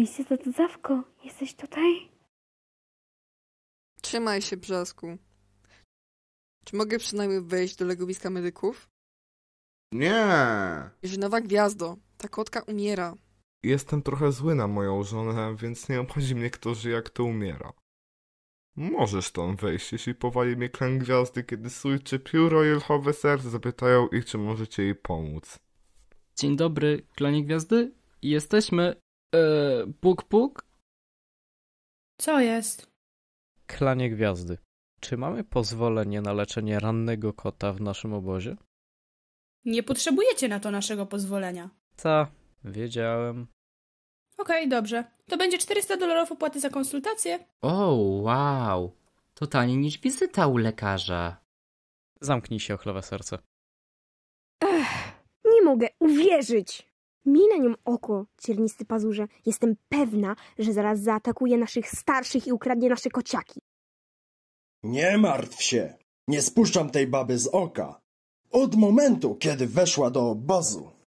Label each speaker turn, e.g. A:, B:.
A: Miejsce za zawko? jesteś tutaj? Trzymaj się, Brzasku. Czy mogę przynajmniej wejść do legowiska medyków?
B: Nie!
A: Żynowa gwiazdo, ta kotka umiera.
B: Jestem trochę zły na moją żonę, więc nie obchodzi mnie kto żyje, jak to umiera. Możesz tam wejść, jeśli powali mnie klan gwiazdy, kiedy sujczy pióro i lchowe serce zapytają ich, czy możecie jej pomóc. Dzień dobry, klanie gwiazdy. Jesteśmy. E,
C: puk, puk. Co jest? Klanie gwiazdy. Czy mamy pozwolenie na leczenie rannego kota w naszym obozie?
D: Nie potrzebujecie na to naszego pozwolenia.
C: Co? Wiedziałem.
D: Okej, okay, dobrze. To będzie 400 dolarów opłaty za konsultację.
C: O, wow. To taniej
E: niż wizyta u lekarza. Zamknij się, ochlowe serce.
F: Ech, nie mogę uwierzyć. Miej na nią oko, ciernisty pazurze. Jestem pewna, że zaraz zaatakuje naszych starszych i ukradnie nasze kociaki.
C: Nie martw się. Nie spuszczam tej baby z oka. Od momentu, kiedy weszła do obozu.